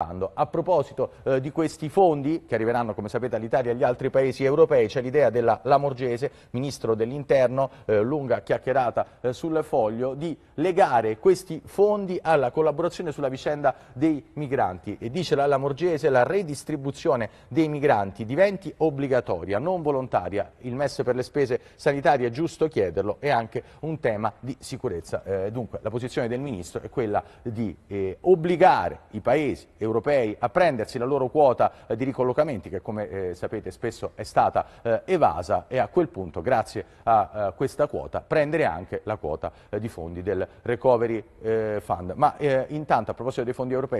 A proposito eh, di questi fondi che arriveranno come sapete all'Italia e agli altri paesi europei c'è l'idea della Lamorgese, ministro dell'interno, eh, lunga chiacchierata eh, sul foglio, di legare questi fondi alla collaborazione sulla vicenda dei migranti e dice la Lamorgese la redistribuzione dei migranti diventi obbligatoria, non volontaria, il MES per le spese sanitarie è giusto chiederlo, è anche un tema di sicurezza. Eh, dunque la posizione del ministro è quella di eh, obbligare i paesi europei europei a prendersi la loro quota eh, di ricollocamenti che come eh, sapete spesso è stata eh, evasa e a quel punto grazie a questa quota prendere anche la quota di fondi del Recovery Fund. Ma intanto a proposito dei fondi europei